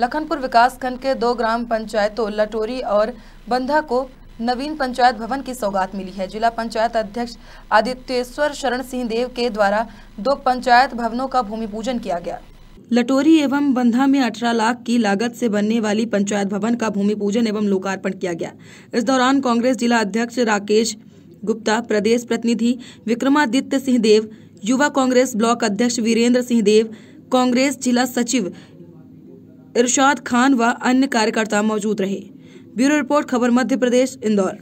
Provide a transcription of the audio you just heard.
लखनपुर विकासखंड के दो ग्राम पंचायतों लटोरी और बंधा को नवीन पंचायत भवन की सौगात मिली है जिला पंचायत अध्यक्ष आदित्येश्वर शरण सिंह देव के द्वारा दो पंचायत भवनों का भूमि पूजन किया गया लटोरी एवं बंधा में 18 लाख की लागत से बनने वाली पंचायत भवन का भूमि पूजन एवं लोकार्पण किया गया इस दौरान कांग्रेस जिला अध्यक्ष राकेश गुप्ता प्रदेश प्रतिनिधि विक्रमादित्य सिंह देव युवा कांग्रेस ब्लॉक अध्यक्ष वीरेंद्र सिंह देव कांग्रेस जिला सचिव इरशाद खान व अन्य कार्यकर्ता मौजूद रहे ब्यूरो रिपोर्ट खबर मध्य प्रदेश इंदौर